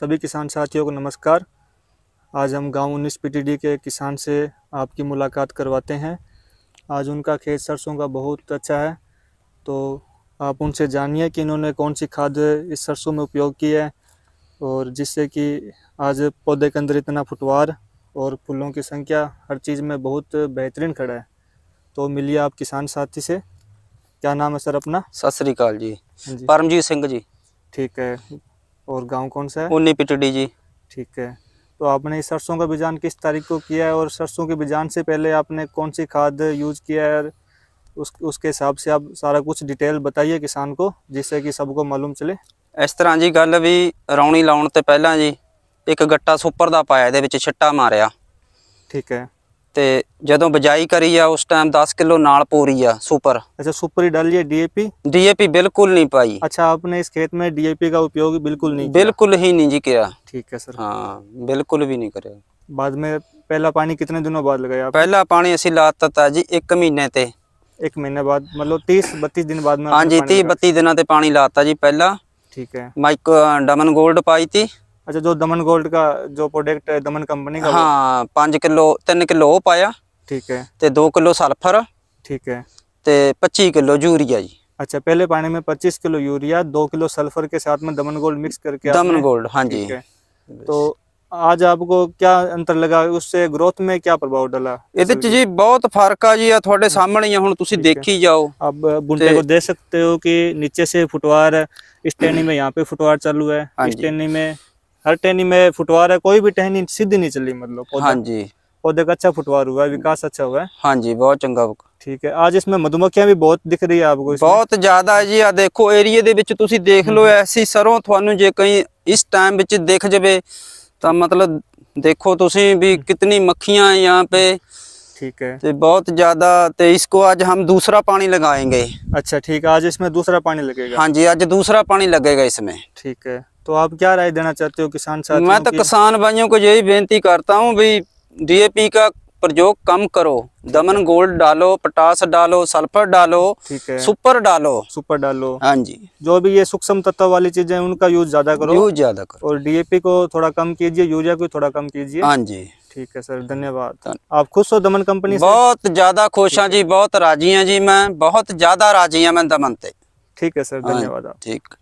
सभी किसान साथियों को नमस्कार आज हम गांव उन्नीस पी के किसान से आपकी मुलाकात करवाते हैं आज उनका खेत सरसों का बहुत अच्छा है तो आप उनसे जानिए कि इन्होंने कौन सी खाद इस सरसों में उपयोग की है और जिससे कि आज पौधे के अंदर इतना फुटवार और फूलों की संख्या हर चीज़ में बहुत बेहतरीन खड़ा है तो मिलिए आप किसान साथी से क्या नाम है सर अपना सत श्रीकाल हाँ जी। परमजीत सिंह जी ठीक है और गांव कौन सा है उन्नी पिटडी जी ठीक है तो आपने सरसों का बीजान किस तारीख को किया है और सरसों के बीजान से पहले आपने कौन सी खाद यूज किया है उस उसके हिसाब से आप सारा कुछ डिटेल बताइए किसान को जिससे कि सबको मालूम चले इस तरह जी गल भी ਰੌਣੀ लाने पहला जी एक गट्टा ਗੱਟਾ ਸੁਪਰ ਦਾ ਪਾਇਆ ਇਹਦੇ ਵਿੱਚ ਛਿੱਟਾ ਤੇ ਜਦੋਂ ਬਜਾਈ ਕਰੀ ਆ ਉਸ ਟਾਈਮ 10 ਕਿਲੋ ਨਾਲ ਪੂਰੀ ਆ ਸੁਪਰ ਅੱਛਾ ਸੁਪਰ ਹੀ ਡਾਲੀ ਹੈ ਡੀਏਪੀ ਡੀਏਪੀ ਬਿਲਕੁਲ ਨਹੀਂ ਪਾਈ ਅੱਛਾ ਆਪਨੇ ਇਸ ਖੇਤ ਮੇ ਡੀਏਪੀ ਦਾ ਉਪਯੋਗ ਬਿਲਕੁਲ ਨਹੀਂ ਬਿਲਕੁਲ ਹੀ ਨਹੀਂ ਜੀ ਕਿਹਾ ਠੀਕ ਹੈ ਸਰ ਹਾਂ ਬਿਲਕੁਲ ਵੀ ਨਹੀਂ ਕਰਿਆ ਬਾਅਦ ਮੇ ਪਹਿਲਾ ਪਾਣੀ ਕਿਤਨੇ ਦਿਨੋਂ ਬਾਅਦ ਲਗਾਇਆ ਪਹਿਲਾ ਪਾਣੀ ਅਸੀਂ ਲਾਤਾ ਦਿੱਤਾ ਜੀ 1 ਮਹੀਨੇ ਤੇ 1 ਮਹੀਨੇ ਬਾਅਦ ਮਤਲਬ 30 32 ਦਿਨ ਬਾਅਦ ਮੈਂ ਹਾਂ ਜੀ 30 32 ਦਿਨਾਂ ਤੇ ਪਾਣੀ ਲਾਤਾ ਜੀ ਪਹਿਲਾ ਠੀਕ ਹੈ ਮਾਈਕ ਡਮਨ ਗੋਲਡ ਪਾਈ ਤੀ अच्छा जो दमन गोल्ड का जो प्रोडक्ट है दमन कंपनी का हाँ पाँच किलो तीन किलो पाया ठीक है ते दो किलो सल्फर ठीक है ते ਤੇ किलो यूरिया जी अच्छा पहले पानी में पच्चीस किलो यूरिया दो किलो सल्फर के साथ में दमन गोल्ड मिक्स करके दमन गोल्ड हाँ जी तो आज आपको क्या अंतर लगा उससे ग्रोथ में क्या प्रभाव डाला ये जी बहुत फर्क है जी थोड़े सामने ਤੁਹਾਡੇ तुम ਹੀ ਆ ਹੁਣ ਤੁਸੀਂ ਦੇਖੀ ਜਾਓ ਅਬ ਬੁੰਟੇ ਕੋ ਦੇਖ ਸਕਤੇ ਹੋ ਕਿ ਨੀਚੇ में यहाँ पे फुटवार चालू है स्टेनी में हर टहनी में फुटवार है कोई भी टहनी सीधी नहीं चली मतलब हाँ जी पौधे का अच्छा फुटवार हुआ है विकास अच्छा हुआ है हाँ जी बहुत चंगा ठीक है आज इसमें मधुमक्खियां भी बहुत दिख रही है आपको बहुत ज्यादा जी आ देखो एरिए दे देख लो हम्म। ऐसी सरों थानू जो कहीं इस टाइम ਇਸ ਟਾਈਮ ਵਿੱਚ ਦਿਖ ਜਵੇ ਤਾਂ ਮਤਲਬ ਦੇਖੋ ਤੁਸੀਂ ਵੀ ਕਿਤਨੀ ਮੱਖੀਆਂ ਯਹਾਂ ठीक है तो बहुत ज्यादा तो इसको आज हम दूसरा पानी लगाएंगे अच्छा ठीक है आज इसमें दूसरा पानी लगेगा हाँ जी आज दूसरा पानी लगेगा इसमें ठीक है तो आप क्या राय देना चाहते हो किसान साथियों मैं तो किसान भाइयों को यही बेनती करता हूँ भाई डीएपी का प्रयोग कम करो दमन गोल्ड डालो पटास डालो सल्फर डालो ठीक है सुपर डालो सुपर डालो हाँ जी जो भी ये सूक्ष्म तत्व वाली चीजें उनका यूज ज्यादा करो यूज ज्यादा करो और डीएपी को थोड़ा कम कीजिए यूरिया को थोड़ा कम कीजिए हाँ जी ठीक है सर धन्यवाद आप खुश हो दमन कंपनी बहुत ज्यादा खुश हाँ जी बहुत राजी हैं जी मैं बहुत ज्यादा राजी हैं मैं दमन से ठीक है सर हाँ धन्यवाद ठीक